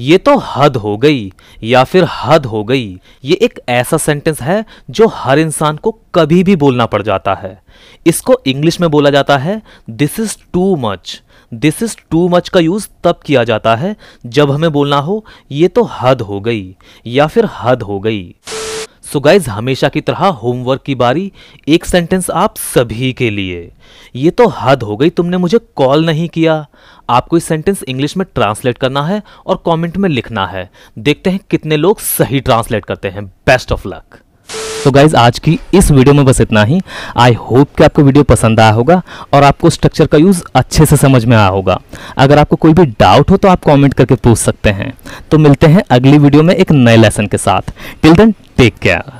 ये तो हद हो गई या फिर हद हो गई ये एक ऐसा सेंटेंस है जो हर इंसान को कभी भी बोलना पड़ जाता है इसको इंग्लिश में बोला जाता है this is too much this is too much का यूज़ तब किया जाता है जब हमें बोलना हो ये तो हद हो गई या फिर हद हो गई सो गाइज हमेशा की तरह होमवर्क की बारी एक सेंटेंस आप सभी के लिए ये तो हद हो गई तुमने मुझे कॉल नहीं किया आपको इस सेंटेंस इंग्लिश में ट्रांसलेट करना है और कमेंट में लिखना है देखते हैं कितने लोग सही ट्रांसलेट करते हैं बेस्ट ऑफ लक तो गाइज आज की इस वीडियो में बस इतना ही आई होप कि आपको वीडियो पसंद आया होगा और आपको स्ट्रक्चर का यूज़ अच्छे से समझ में आया होगा अगर आपको कोई भी डाउट हो तो आप कमेंट करके पूछ सकते हैं तो मिलते हैं अगली वीडियो में एक नए लेसन के साथ टिल देन Big care.